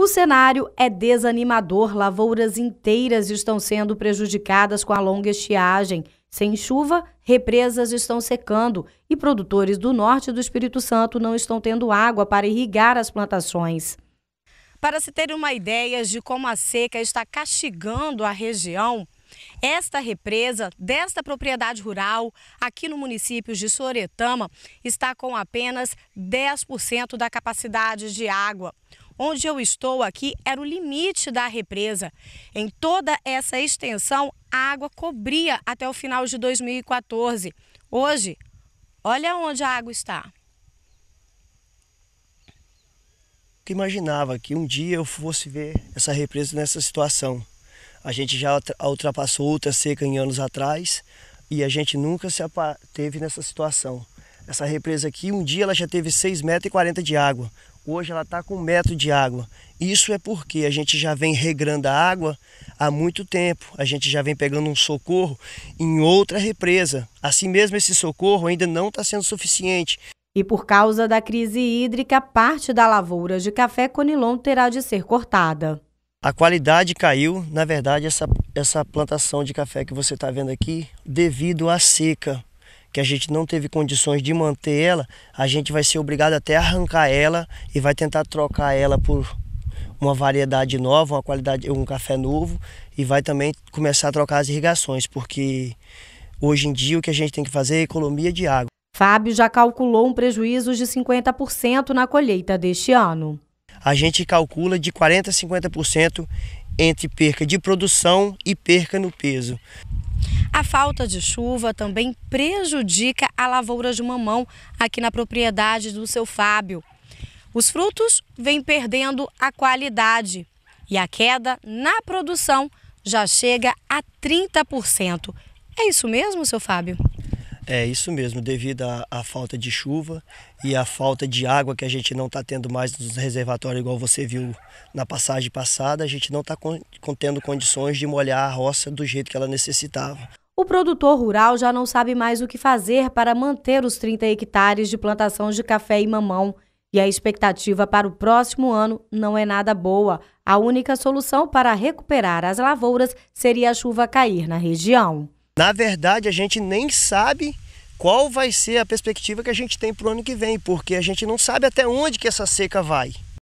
O cenário é desanimador. Lavouras inteiras estão sendo prejudicadas com a longa estiagem. Sem chuva, represas estão secando e produtores do norte do Espírito Santo não estão tendo água para irrigar as plantações. Para se ter uma ideia de como a seca está castigando a região, esta represa desta propriedade rural, aqui no município de Soretama, está com apenas 10% da capacidade de água. Onde eu estou aqui era o limite da represa. Em toda essa extensão, a água cobria até o final de 2014. Hoje, olha onde a água está. Eu imaginava que um dia eu fosse ver essa represa nessa situação. A gente já ultrapassou outra seca em anos atrás e a gente nunca se teve nessa situação. Essa represa aqui, um dia ela já teve 6,40 metros de água. Hoje ela está com um metro de água. Isso é porque a gente já vem regrando a água há muito tempo. A gente já vem pegando um socorro em outra represa. Assim mesmo, esse socorro ainda não está sendo suficiente. E por causa da crise hídrica, parte da lavoura de café Conilon terá de ser cortada. A qualidade caiu, na verdade, essa, essa plantação de café que você está vendo aqui, devido à seca que a gente não teve condições de manter ela, a gente vai ser obrigado até a arrancar ela e vai tentar trocar ela por uma variedade nova, uma qualidade, um café novo e vai também começar a trocar as irrigações, porque hoje em dia o que a gente tem que fazer é economia de água. Fábio já calculou um prejuízo de 50% na colheita deste ano. A gente calcula de 40 a 50% entre perca de produção e perca no peso. A falta de chuva também prejudica a lavoura de mamão aqui na propriedade do seu Fábio. Os frutos vêm perdendo a qualidade e a queda na produção já chega a 30%. É isso mesmo, seu Fábio? É isso mesmo, devido à falta de chuva e à falta de água que a gente não está tendo mais nos reservatórios, igual você viu na passagem passada, a gente não está contendo condições de molhar a roça do jeito que ela necessitava. O produtor rural já não sabe mais o que fazer para manter os 30 hectares de plantação de café e mamão. E a expectativa para o próximo ano não é nada boa. A única solução para recuperar as lavouras seria a chuva cair na região. Na verdade, a gente nem sabe qual vai ser a perspectiva que a gente tem para o ano que vem, porque a gente não sabe até onde que essa seca vai.